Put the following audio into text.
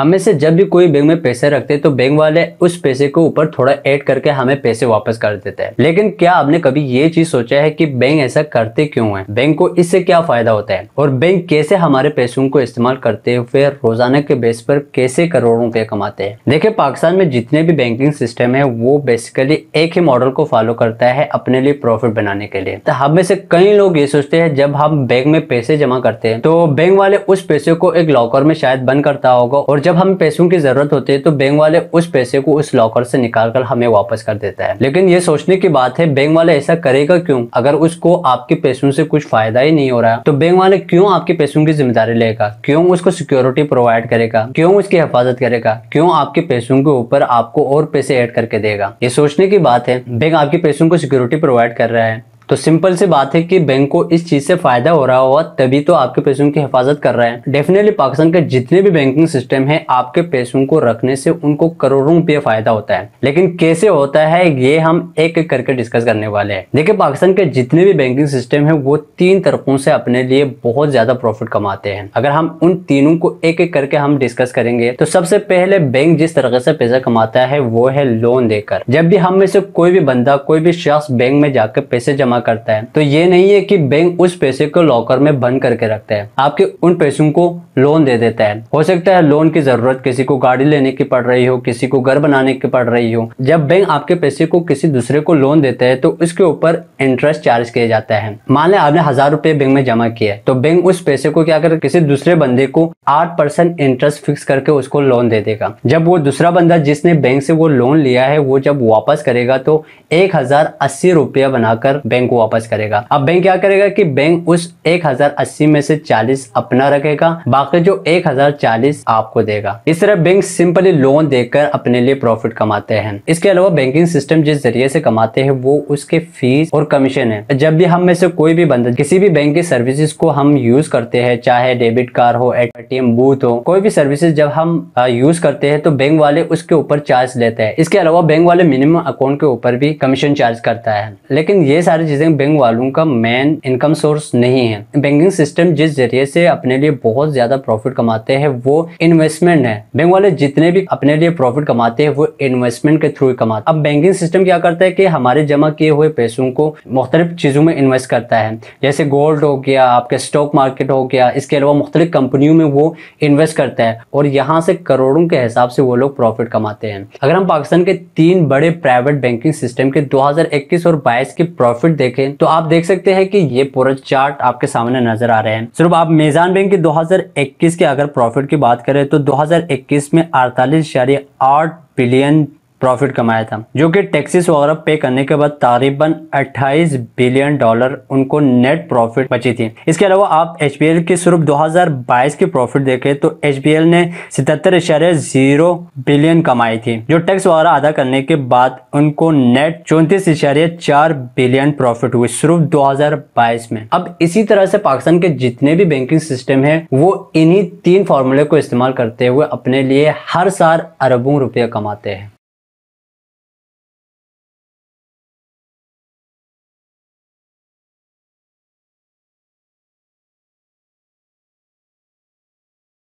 हमें से जब भी कोई बैंक में पैसे रखते हैं तो बैंक वाले उस पैसे को ऊपर थोड़ा ऐड करके हमें पैसे वापस कर देते हैं लेकिन क्या आपने कभी ये चीज सोचा है कि बैंक ऐसा करते क्यों है बैंक को इससे क्या फायदा होता है और बैंक कैसे हमारे पैसों को इस्तेमाल करते हुए रोजाना के बेस पर कैसे करोड़ों रुपए कमाते हैं देखिये पाकिस्तान में जितने भी बैंकिंग सिस्टम है वो बेसिकली एक ही मॉडल को फॉलो करता है अपने लिए प्रॉफिट बनाने के लिए तो हमें से कई लोग ये सोचते हैं जब हम बैंक में पैसे जमा करते हैं तो बैंक वाले उस पैसे को एक लॉकर में शायद बंद करता होगा और जब जब हमें पैसों की जरूरत होती है तो बैंक वाले उस पैसे को उस लॉकर से निकाल कर हमें वापस कर देता है लेकिन ये सोचने की बात है बैंक वाले ऐसा करेगा क्यों अगर उसको आपके पैसों से कुछ फायदा ही नहीं हो रहा तो बैंक वाले क्यों आपके पैसों की जिम्मेदारी लेगा क्यों उसको सिक्योरिटी प्रोवाइड करेगा क्यों उसकी हिफाजत करेगा क्यों आपके पैसों के ऊपर आपको और पैसे एड करके देगा ये सोचने की बात है बैंक आपके पैसों को सिक्योरिटी प्रोवाइड कर रहा है तो सिंपल सी बात है कि बैंक को इस चीज से फायदा हो रहा होगा तभी तो आपके पैसों की हिफाजत कर रहे हैं डेफिनेटली पाकिस्तान के जितने भी बैंकिंग सिस्टम है आपके पैसों को रखने से उनको करोड़ों रुपये फायदा होता है लेकिन कैसे होता है ये हम एक एक करके डिस्कस करने वाले हैं देखिए पाकिस्तान के जितने भी बैंकिंग सिस्टम है वो तीन तरफों से अपने लिए बहुत ज्यादा प्रॉफिट कमाते हैं अगर हम उन तीनों को एक एक करके हम डिस्कस करेंगे तो सबसे पहले बैंक जिस तरह से पैसा कमाता है वो है लोन देकर जब भी हम में से कोई भी बंदा कोई भी शख्स बैंक में जाकर पैसे जमा करता है तो ये नहीं है कि बैंक उस पैसे को लॉकर में बंद करके रखता है आपके उन पैसों को लोन दे देता है हो सकता है लोन की जरूरत किसी को गाड़ी लेने की पड़ रही हो किसी को घर बनाने की पड़ रही हो जब बैंक आपके पैसे को किसी दूसरे को लोन देता है तो उसके ऊपर इंटरेस्ट चार्ज किया जाता है मान लें आपने हजार रूपए बैंक में जमा किया तो बैंक उस पैसे को क्या कर किसी दूसरे बंदे को आठ परसेंट इंटरेस्ट फिक्स करके उसको लोन दे देगा जब वो दूसरा बंदा जिसने बैंक से वो लोन लिया है वो जब वापस करेगा तो एक हजार अस्सी रुपया बनाकर बैंक बैंक वापस करेगा अब बैंक क्या करेगा कि बैंक उस 1080 में से 40 अपना रखेगा बाकी जो 1040 आपको देगा इस तरह बैंक सिंपली लोन देकर अपने लिए प्रॉफिट कमाते हैं इसके अलावा बैंकिंग सिस्टम जिस जरिए से कमाते हैं वो उसके फीस और कमीशन है जब भी हम में से कोई भी बंदा किसी भी बैंक की सर्विसेज को हम यूज करते हैं चाहे डेबिट कार्ड हो एटीएम बूथ हो कोई भी सर्विसेज जब हम यूज करते हैं तो बैंक वाले उसके ऊपर चार्ज लेते हैं इसके अलावा बैंक वाले मिनिमम अकाउंट के ऊपर भी कमीशन चार्ज करता है लेकिन ये सारी जिसे बैंक वालों का मेन इनकम सोर्स नहीं है बैंकिंग सिस्टम जिस जरिए से अपने लिए बहुत ज्यादा प्रॉफिट कमाते हैं वो इन्वेस्टमेंट है बैंक वाले जितने भी अपने लिए प्रॉफिट कमाते हैं वो इन्वेस्टमेंट के थ्रू कमाते अब बैंकिंग सिस्टम क्या करता है कि हमारे जमा किए हुए पैसों को मुख्तलिफ चीज़ों में इन्वेस्ट करता है जैसे गोल्ड हो गया आपके स्टॉक मार्केट हो गया इसके अलावा मुख्तलिफ कंपनियों में वो इन्वेस्ट करता है और यहाँ से करोड़ों के हिसाब से वो लोग प्रॉफिट कमाते हैं अगर हम पाकिस्तान के तीन बड़े प्राइवेट बैंकिंग सिस्टम के 2021 और 22 के प्रॉफिट देखें तो आप देख सकते हैं कि ये पूरा चार्ट आपके सामने नजर आ रहे हैं सिर्फ आप मेजान बैंक के 2021 के अगर प्रॉफिट की बात करें तो 2021 में अड़तालीस बिलियन प्रॉफिट कमाया था जो कि टैक्सेस वगैरह पे करने के बाद तकरीबन 28 बिलियन डॉलर उनको नेट प्रॉफिट बची थी इसके अलावा आप एच बी एल के स्वरूप 2022 की प्रॉफिट देखें तो एच बी एल ने इशारे जीरो बिलियन कमाई थी जो टैक्स वगैरह अदा करने के बाद उनको नेट चौंतीस बिलियन प्रॉफिट हुई सिर्फ 2022 में अब इसी तरह से पाकिस्तान के जितने भी बैंकिंग सिस्टम है वो इन्ही तीन फॉर्मूले को इस्तेमाल करते हुए अपने लिए हर साल अरबों रुपया कमाते हैं